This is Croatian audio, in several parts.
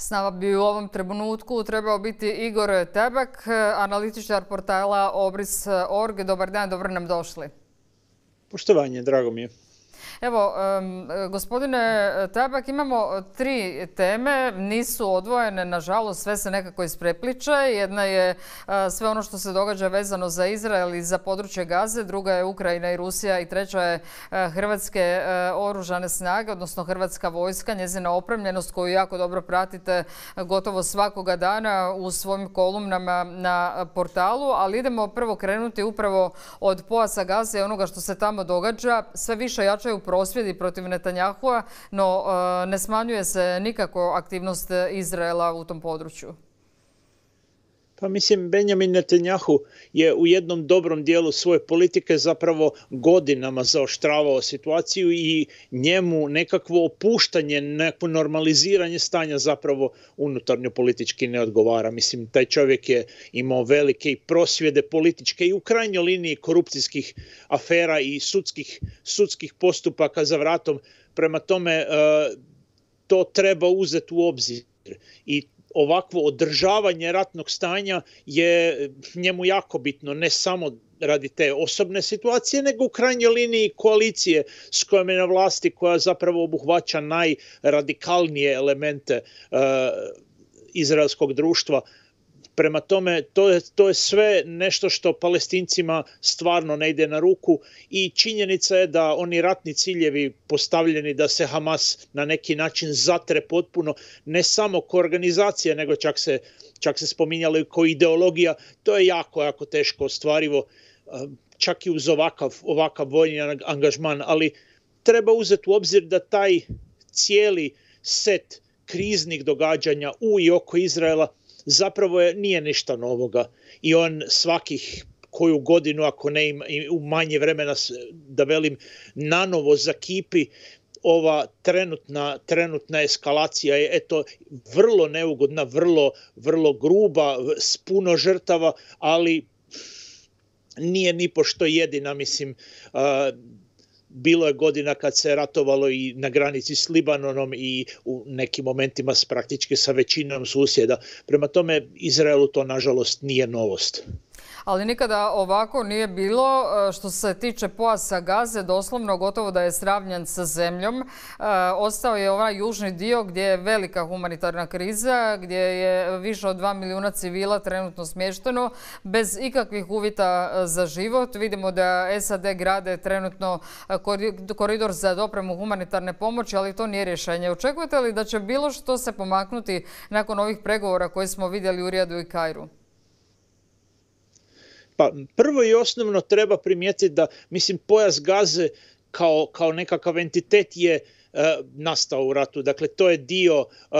S nama bi u ovom trenutku trebao biti Igor Tebek, analitičar portala Obris.org. Dobar dan, dobro nam došli. Poštovanje, drago mi je. Evo, gospodine Tabak, imamo tri teme, nisu odvojene, nažalost, sve se nekako isprepliče. Jedna je eh, sve ono što se događa vezano za Izrael i za područje Gaze, druga je Ukrajina i Rusija i treća je eh, Hrvatske eh, oružane snage, odnosno Hrvatska vojska, njezina opremljenost koju jako dobro pratite gotovo svakoga dana u svojim kolumnama na portalu, ali idemo prvo krenuti upravo od poasa Gaze i onoga što se tamo događa. Sve više jače u prosvjedi protiv Netanjahua, no e, ne smanjuje se nikako aktivnost Izraela u tom području. Pa mislim, Benjamin Netanjahu je u jednom dobrom dijelu svoje politike zapravo godinama zaoštravao situaciju i njemu nekakvo opuštanje, nekakvo normaliziranje stanja zapravo unutarnjo politički ne odgovara. Mislim, taj čovjek je imao velike prosvjede političke i u krajnjoj liniji korupcijskih afera i sudskih, sudskih postupaka za vratom. Prema tome, e, to treba uzeti u obzir. I ovakvo održavanje ratnog stanja je eh, njemu jako bitno, ne samo radi te osobne situacije, nego u krajnjoj liniji koalicije s kojom je na vlasti koja zapravo obuhvaća najradikalnije elemente eh, izraelskog društva Prema tome, to je, to je sve nešto što palestincima stvarno ne ide na ruku i činjenica je da oni ratni ciljevi postavljeni da se Hamas na neki način zatre potpuno, ne samo ko organizacija, nego čak se, čak se spominjalo i ko ideologija, to je jako, jako teško ostvarivo, ehm, čak i uz ovakav, ovakav vojni angažman, ali treba uzeti u obzir da taj cijeli set kriznih događanja u i oko Izraela zapravo nije ništa novoga i on svakih koju godinu, ako ne u manje vremena, da velim, nanovo zakipi ova trenutna, trenutna eskalacija je eto vrlo neugodna, vrlo, vrlo gruba, s puno žrtava, ali nije ni pošto jedina, mislim, bilo je godina kad se ratovalo i na granici s Libanonom i u nekim momentima s praktički sa većinom susjeda. Prema tome, Izraelu to nažalost nije novost ali nikada ovako nije bilo. E, što se tiče pojasa gaze, doslovno gotovo da je sravnjan sa zemljom. E, ostao je ovaj južni dio gdje je velika humanitarna kriza, gdje je više od 2 milijuna civila trenutno smješteno, bez ikakvih uvita e, za život. Vidimo da SAD grade trenutno koridor za dopremu humanitarne pomoći, ali to nije rješenje. Očekujete li da će bilo što se pomaknuti nakon ovih pregovora koje smo vidjeli u Rijadu i Kajru? Pa prvo i osnovno treba primijetiti da, mislim, pojas gaze kao, kao nekakav entitet je e, nastao u ratu. Dakle, to je dio e,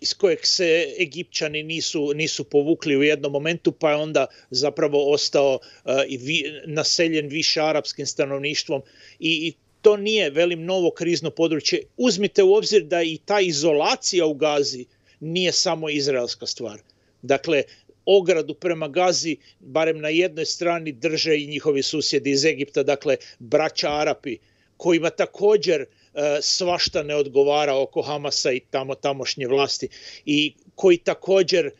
iz kojeg se Egipćani nisu, nisu povukli u jednom momentu, pa je onda zapravo ostao e, i vi, naseljen više arapskim stanovništvom i, i to nije, velim, novo krizno područje. Uzmite u obzir da i ta izolacija u Gazi nije samo izraelska stvar. Dakle, ogradu prema Gazi, barem na jednoj strani drže i njihovi susjedi iz Egipta, dakle braća Arapi, kojima također e, svašta ne odgovara oko Hamasa i tamo tamošnje vlasti i koji također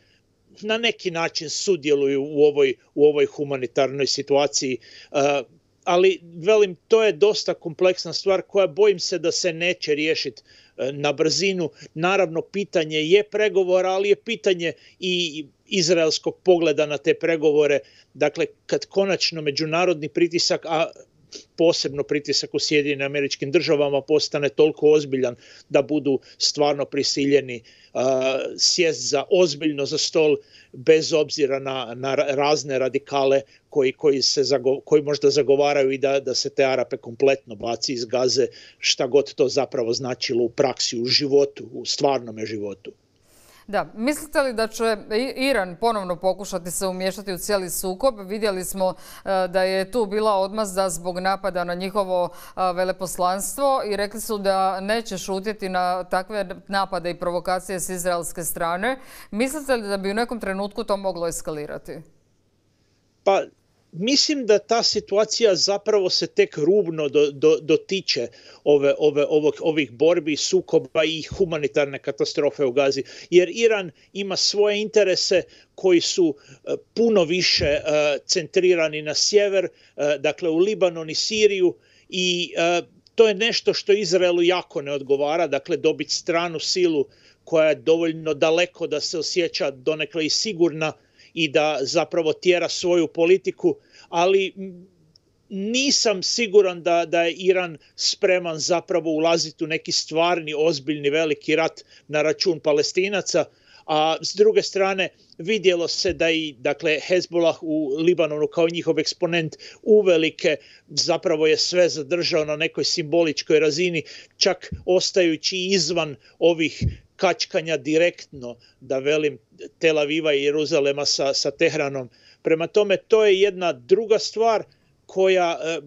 na neki način sudjeluju u ovoj, u ovoj humanitarnoj situaciji. E, ali, velim, to je dosta kompleksna stvar koja bojim se da se neće riješiti e, na brzinu. Naravno, pitanje je pregovora, ali je pitanje i izraelskog pogleda na te pregovore, dakle kad konačno međunarodni pritisak, a posebno pritisak u Sjedinim američkim državama postane toliko ozbiljan da budu stvarno prisiljeni sjest za ozbiljno za stol bez obzira na, na razne radikale koji, koji, se koji možda zagovaraju i da, da se te Arape kompletno baci iz gaze šta god to zapravo značilo u praksi, u životu, u stvarnome životu. Da, mislite li da će Iran ponovno pokušati se umješati u cijeli sukob? Vidjeli smo e, da je tu bila odmazda zbog napada na njihovo e, veleposlanstvo i rekli su da neće šutjeti na takve napade i provokacije s izraelske strane. Mislite li da bi u nekom trenutku to moglo eskalirati? Pa mislim da ta situacija zapravo se tek rubno do, do, dotiče ove, ovih borbi, sukoba i humanitarne katastrofe u Gazi. Jer Iran ima svoje interese koji su e, puno više e, centrirani na sjever, e, dakle u Libanon i Siriju i to je nešto što Izraelu jako ne odgovara, dakle dobiti stranu silu koja je dovoljno daleko da se osjeća donekle i sigurna i da zapravo tjera svoju politiku ali nisam siguran da, da je Iran spreman zapravo ulaziti u neki stvarni, ozbiljni, veliki rat na račun palestinaca, a s druge strane vidjelo se da i dakle Hezbollah u Libanonu kao njihov eksponent uvelike zapravo je sve zadržao na nekoj simboličkoj razini čak ostajući izvan ovih kačkanja direktno da velim Tel Aviva i Jeruzalema sa, sa Tehranom Prema tome, to je jedna druga stvar koja e,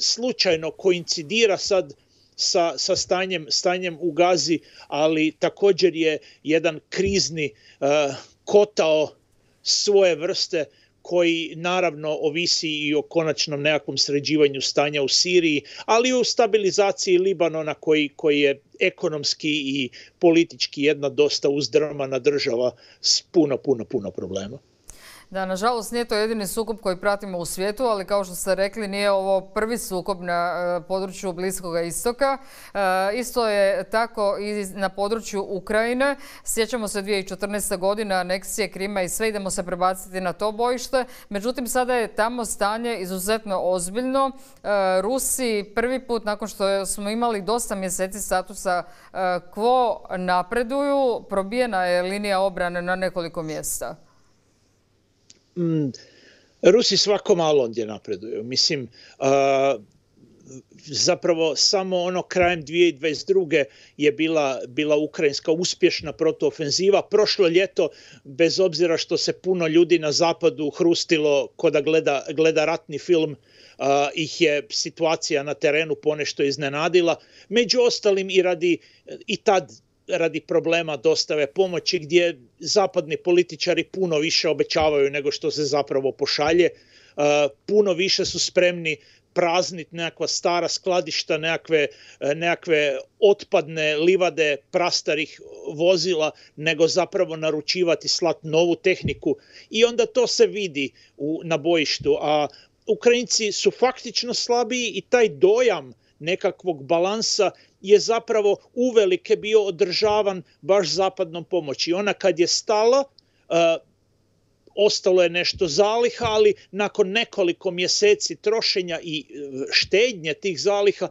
slučajno koincidira sad sa, sa stanjem, stanjem u Gazi, ali također je jedan krizni e, kotao svoje vrste koji naravno ovisi i o konačnom nekakvom sređivanju stanja u Siriji, ali i o stabilizaciji Libanona koji, koji je ekonomski i politički jedna dosta uzdrmana država s puno, puno, puno problema. Da, nažalost nije to jedini sukob koji pratimo u svijetu, ali kao što ste rekli nije ovo prvi sukob na eh, području Bliskog istoka. Eh, isto je tako i na području Ukrajine. Sjećamo se 2014. godine aneksije Krima i sve idemo se prebaciti na to bojište. Međutim, sada je tamo stanje izuzetno ozbiljno. Eh, Rusi prvi put nakon što smo imali dosta mjeseci statusa kvo napreduju, probijena je linija obrane na nekoliko mjesta. Mm, Rusi svako malo ondje napreduju. Mislim, zapravo samo ono krajem 2022. je bila, bila ukrajinska uspješna protuofenziva. Prošlo ljeto, bez obzira što se puno ljudi na zapadu hrustilo ko da gleda, gleda ratni film, Uh, ih je situacija na terenu ponešto iznenadila. Među ostalim i radi i tad radi problema dostave pomoći gdje zapadni političari puno više obećavaju nego što se zapravo pošalje. E, puno više su spremni prazniti nekakva stara skladišta, nekakve, e, nekakve otpadne livade prastarih vozila, nego zapravo naručivati slat novu tehniku. I onda to se vidi u, na bojištu. A Ukrajinci su faktično slabiji i taj dojam nekakvog balansa je zapravo uvelike bio održavan baš zapadnom pomoći. Ona kad je stala, eh, ostalo je nešto zaliha, ali nakon nekoliko mjeseci trošenja i eh, štednje tih zaliha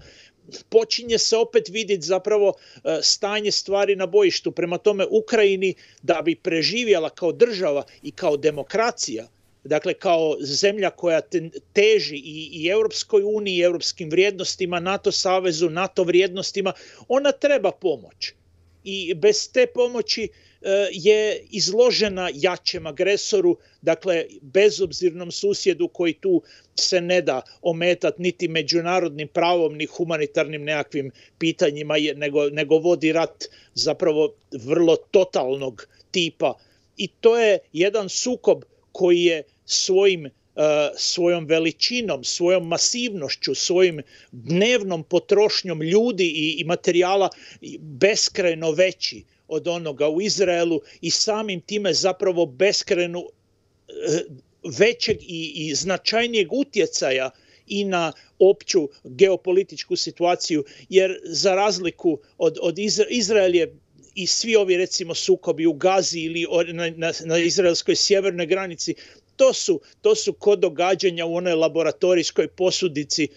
počinje se opet vidjeti zapravo eh, stanje stvari na bojištu. Prema tome Ukrajini da bi preživjela kao država i kao demokracija dakle kao zemlja koja teži i, i Europskoj uniji, i europskim vrijednostima, NATO savezu, NATO vrijednostima, ona treba pomoć. I bez te pomoći e, je izložena jačem agresoru, dakle bezobzirnom susjedu koji tu se ne da ometat niti međunarodnim pravom ni humanitarnim nekakvim pitanjima, nego, nego vodi rat zapravo vrlo totalnog tipa. I to je jedan sukob koji je svojim e, svojom veličinom, svojom masivnošću, svojim dnevnom potrošnjom ljudi i, materijala beskrajno veći od onoga u Izraelu i samim time zapravo beskrajno e, većeg i, značajnijeg utjecaja i na opću geopolitičku situaciju jer za razliku od, od Izrael je i svi ovi recimo sukobi u Gazi ili na, na izraelskoj sjevernoj granici to su, to su kod događanja u onoj laboratorijskoj posudici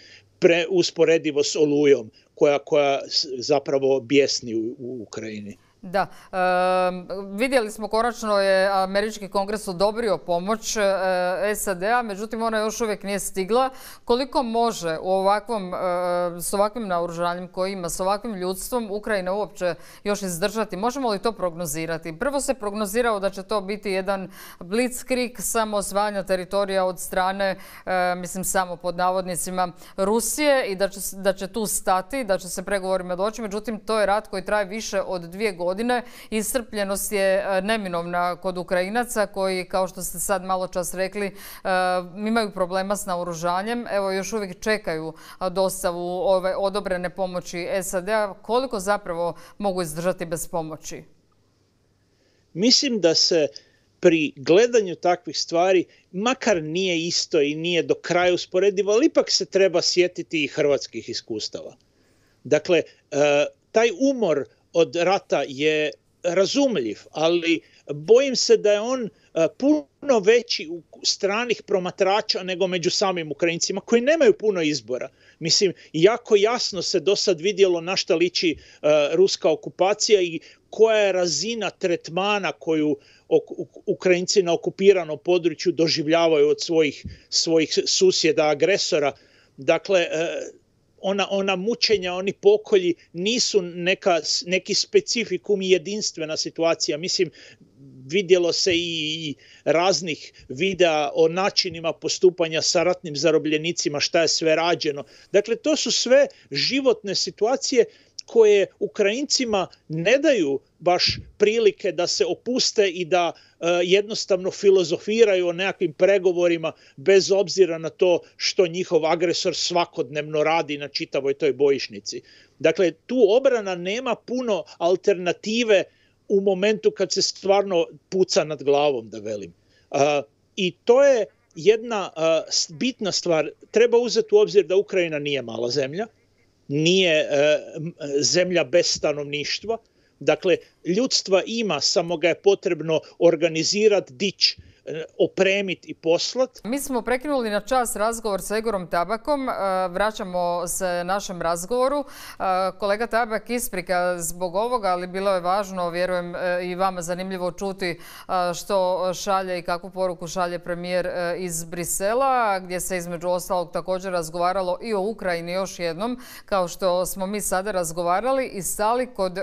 usporedivo s olujom koja, koja zapravo bjesni u, u Ukrajini. Da, vidjeli smo konačno je Američki kongres odobrio pomoć e, SAD-a, međutim ona još uvijek nije stigla. Koliko može u ovakvom, e, s ovakvim naoružanjem koji ima, s ovakvim ljudstvom Ukrajina uopće još izdržati? Možemo li to prognozirati? Prvo se prognozirao da će to biti jedan samo zvanja teritorija od strane, e, mislim samo pod navodnicima, Rusije i da će, da će tu stati, da će se pregovorima doći. Međutim, to je rat koji traje više od dvije godine godine. Iscrpljenost je e, neminovna kod Ukrajinaca koji, kao što ste sad malo čas rekli, e, imaju problema s naoružanjem. Evo, još uvijek čekaju dostavu ove odobrene pomoći SAD-a. Koliko zapravo mogu izdržati bez pomoći? Mislim da se pri gledanju takvih stvari makar nije isto i nije do kraja usporedivo, ali ipak se treba sjetiti i hrvatskih iskustava. Dakle, e, taj umor od rata je razumljiv, ali bojim se da je on e, puno veći u stranih promatrača nego među samim Ukrajincima koji nemaju puno izbora. Mislim, jako jasno se do sad vidjelo na šta liči e, ruska okupacija i koja je razina tretmana koju Ukrajinci na okupiranom području doživljavaju od svojih, svojih susjeda, agresora. Dakle, e, ona, ona mučenja, oni pokolji nisu neka, neki specifikum i jedinstvena situacija. Mislim, vidjelo se i raznih videa o načinima postupanja sa ratnim zarobljenicima, šta je sve rađeno. Dakle, to su sve životne situacije koje Ukrajincima ne daju baš prilike da se opuste i da e, jednostavno filozofiraju o nekakvim pregovorima bez obzira na to što njihov agresor svakodnevno radi na čitavoj toj bojišnici. Dakle, tu obrana nema puno alternative u momentu kad se stvarno puca nad glavom, da velim. E, I to je jedna e, bitna stvar. Treba uzeti u obzir da Ukrajina nije mala zemlja, nije e, zemlja bez stanovništva. Dakle, ljudstva ima, samo ga je potrebno organizirati, dić. Eh, opremiti i poslat. Mi smo prekinuli na čas razgovor sa Igorom Tabakom. Eh, vraćamo se našem razgovoru. Eh, kolega Tabak, isprika zbog ovoga, ali bilo je važno, vjerujem i vama zanimljivo čuti što šalje i kakvu poruku šalje premijer iz Brisela, gdje se između ostalog također razgovaralo i o Ukrajini još jednom, kao što smo mi sada razgovarali i stali kod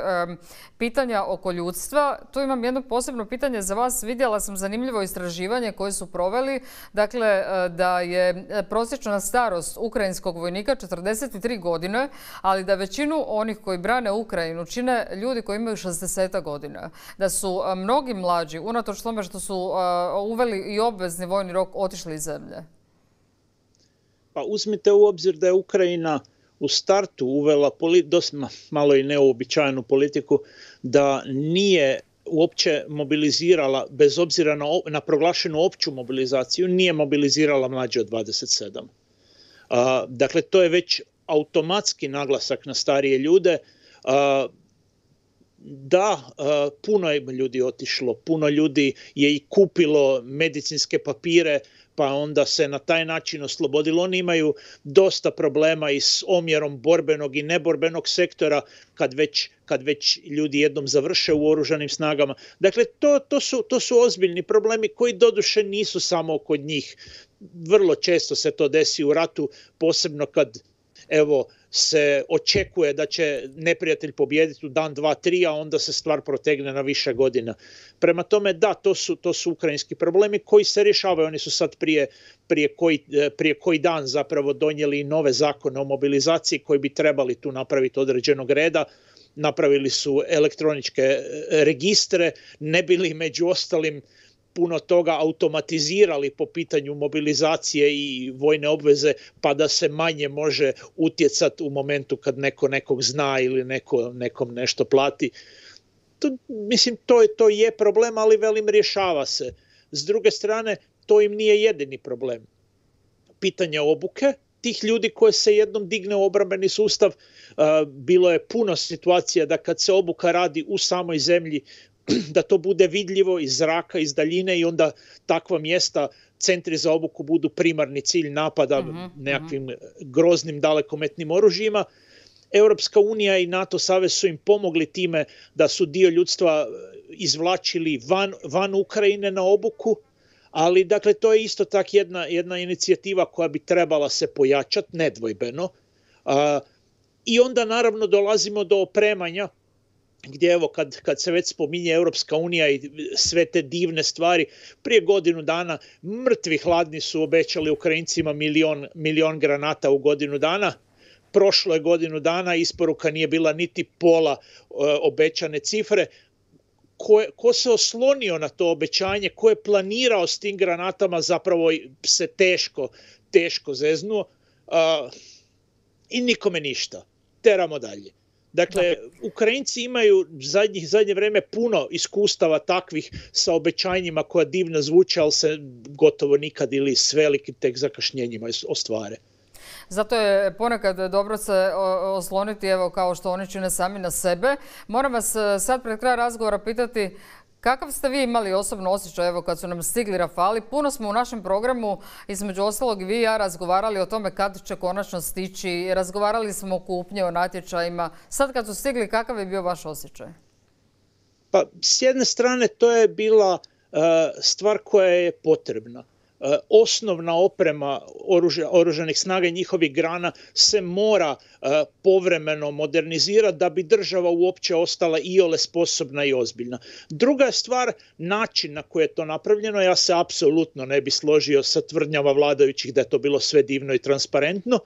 pitanja oko ljudstva. Tu imam jedno posebno pitanje za vas. Vidjela sam zanimljivo istraživanje istraživanje koje su proveli, dakle e, da je e, prosječna starost ukrajinskog vojnika 43 godine, ali da većinu onih koji brane Ukrajinu čine ljudi koji imaju 60 godina. Da su e, mnogi mlađi, unatoč tome što su uveli i obvezni vojni rok, otišli iz zemlje. Pa uzmite u obzir da je Ukrajina u startu uvela dosta malo i neobičajnu politiku da nije uopće mobilizirala, bez obzira na, na proglašenu opću mobilizaciju, nije mobilizirala mlađe od 27. dakle, to je već automatski naglasak na starije ljude, da, e, puno je ljudi otišlo, puno ljudi je i kupilo medicinske papire, pa onda se na taj način oslobodilo. Oni imaju dosta problema i s omjerom borbenog i neborbenog sektora kad već, kad već ljudi jednom završe u oružanim snagama. Dakle, to, to, su, to su ozbiljni problemi koji doduše nisu samo kod njih. Vrlo često se to desi u ratu, posebno kad, evo, se očekuje da će neprijatelj pobijediti u dan, dva, tri, a onda se stvar protegne na više godina. Prema tome, da, to su, to su ukrajinski problemi koji se rješavaju. Oni su sad prije, prije, koji, e, prije koji dan zapravo donijeli nove zakone o mobilizaciji koji bi trebali tu napraviti određenog reda napravili su elektroničke e, registre, ne bili među ostalim puno toga automatizirali po pitanju mobilizacije i vojne obveze pa da se manje može utjecati u momentu kad neko nekog zna ili neko nekom nešto plati. mislim, to je, to je problem, ali velim rješava se. S druge strane, to im nije jedini problem. Pitanje obuke, tih ljudi koje se jednom digne u obrambeni sustav, bilo je puno situacija da kad se obuka radi u samoj zemlji, da to bude vidljivo iz zraka, iz daljine i onda takva mjesta centri za obuku budu primarni cilj napada uh nekakvim e, groznim dalekometnim oružjima. Europska unija i NATO savez su im pomogli time da su dio ljudstva e, izvlačili van, van Ukrajine na obuku, ali dakle to je isto tak jedna, jedna inicijativa koja bi trebala se pojačati nedvojbeno. I onda naravno dolazimo do opremanja gdje evo kad, kad se već spominje Europska unija i sve te divne stvari, prije godinu dana mrtvi hladni su obećali Ukrajincima milion, milion granata u godinu dana, prošlo je godinu dana, isporuka nije bila niti pola e, obećane cifre, ko, je, ko se oslonio na to obećanje, ko je planirao s tim granatama zapravo se teško, teško zeznuo i nikome ništa. Teramo dalje. Dakle, Ukrajinci imaju zadnjih, zadnje vrijeme puno iskustava takvih sa obećanjima koja divno zvuče, ali se gotovo nikad ili s velikim tek zakašnjenjima ostvare. Zato je ponekad dobro se osloniti, evo kao što oni čine sami na sebe. Moram vas e, sad pred kraj razgovora pitati Kakav ste vi imali osobno osjećaj evo kad su nam stigli Rafali? Puno smo u našem programu, između ostalog vi i ja, razgovarali o tome kad će konačno stići. Razgovarali smo o kupnje, o natječajima. Sad kad su stigli, kakav je bio vaš osjećaj? Pa, s jedne strane to je bila eh, stvar koja je potrebna E, osnovna oprema oružanih snaga i njihovih grana se mora e, povremeno modernizirati da bi država uopće ostala i ole sposobna i ozbiljna. Druga je stvar način na koji je to napravljeno. Ja se apsolutno ne bi složio sa tvrdnjama vladajućih da je to bilo sve divno i transparentno.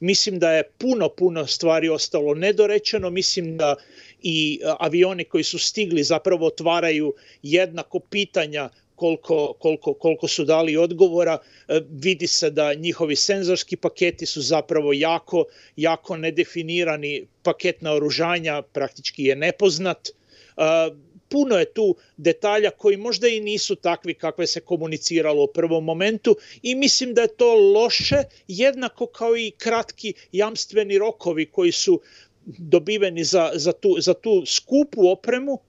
Mislim da je puno, puno stvari ostalo nedorečeno. Mislim da i e, avioni koji su stigli zapravo otvaraju jednako pitanja koliko, koliko, koliko su dali odgovora, e, vidi se da njihovi senzorski paketi su zapravo jako, jako nedefinirani, paket naoružanja praktički je nepoznat, e, puno je tu detalja koji možda i nisu takvi kakve se komuniciralo u prvom momentu i mislim da je to loše jednako kao i kratki jamstveni rokovi koji su dobiveni za, za, tu, za tu skupu opremu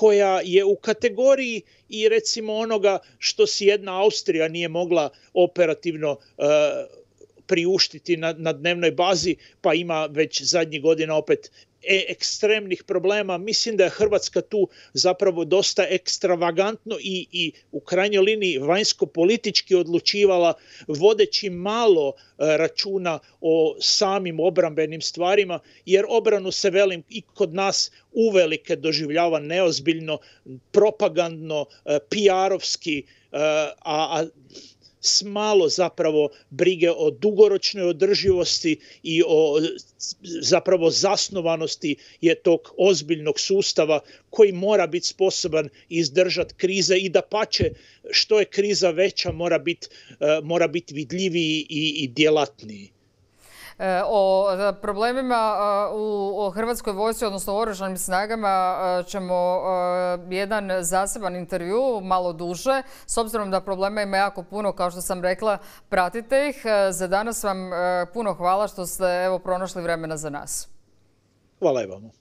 koja je u kategoriji i recimo onoga što si jedna Austrija nije mogla operativno e, priuštiti na, na dnevnoj bazi, pa ima već zadnjih godina opet E, ekstremnih problema. Mislim da je Hrvatska tu zapravo dosta ekstravagantno i, i u krajnjoj liniji vanjsko-politički odlučivala vodeći malo e, računa o samim obrambenim stvarima, jer obranu se velim i kod nas uvelike doživljava neozbiljno, propagandno, e, PR-ovski, a, a s malo zapravo brige o dugoročnoj održivosti i o zapravo zasnovanosti je tog ozbiljnog sustava koji mora biti sposoban izdržati krize i da pače što je kriza veća mora biti eh, bit vidljiviji i, i djelatniji. E, o problemima u Hrvatskoj vojsci, odnosno u oružanim snagama, ćemo jedan zaseban intervju, malo duže. S obzirom da problema ima jako puno, kao što sam rekla, pratite ih. E, za danas vam e, puno hvala što ste evo pronašli vremena za nas. Hvala i